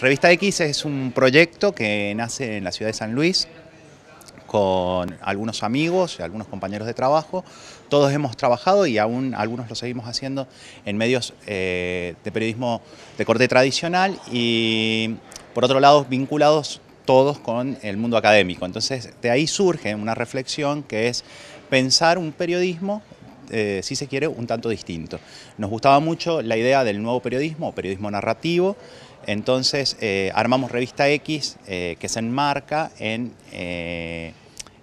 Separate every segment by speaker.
Speaker 1: Revista X es un proyecto que nace en la ciudad de San Luis con algunos amigos, algunos compañeros de trabajo. Todos hemos trabajado y aún algunos lo seguimos haciendo en medios eh, de periodismo de corte tradicional y por otro lado vinculados todos con el mundo académico. Entonces de ahí surge una reflexión que es pensar un periodismo eh, si se quiere, un tanto distinto. Nos gustaba mucho la idea del nuevo periodismo, periodismo narrativo, entonces eh, armamos Revista X eh, que se enmarca en,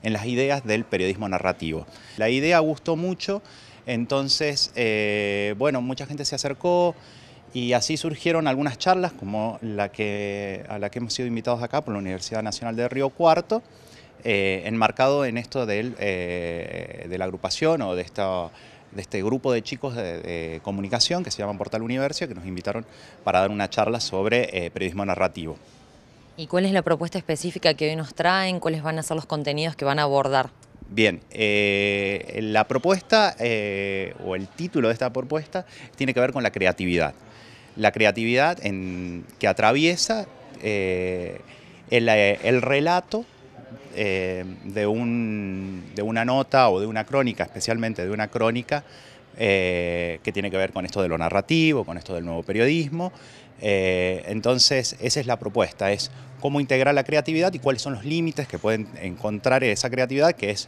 Speaker 1: las ideas del periodismo narrativo. La idea gustó mucho, entonces, bueno, mucha gente se acercó, y así surgieron algunas charlas como la que, a la que hemos sido invitados acá por la Universidad Nacional de Río Cuarto, eh, enmarcado en esto eh, de la agrupación o de, este grupo de chicos de, comunicación que se llama Portal Universo que nos invitaron para dar una charla sobre eh, periodismo narrativo. ¿Y cuál es la propuesta específica que hoy nos traen? ¿Cuáles van a ser los contenidos que van a abordar? Bien, la propuesta o el título de esta propuesta tiene que ver con la creatividad. La creatividad que atraviesa el, relato eh, de, una nota o de una crónica, especialmente de una crónica, eh, que tiene que ver con esto de lo narrativo, con esto del nuevo periodismo. Eh, entonces, esa es la propuesta, es cómo integrar la creatividad y cuáles son los límites que pueden encontrar esa creatividad, que es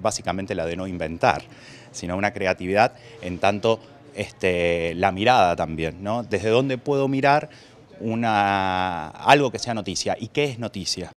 Speaker 1: básicamente la de no inventar, sino una creatividad en tanto este, la mirada también, ¿no? Desde dónde puedo mirar algo que sea noticia y qué es noticia.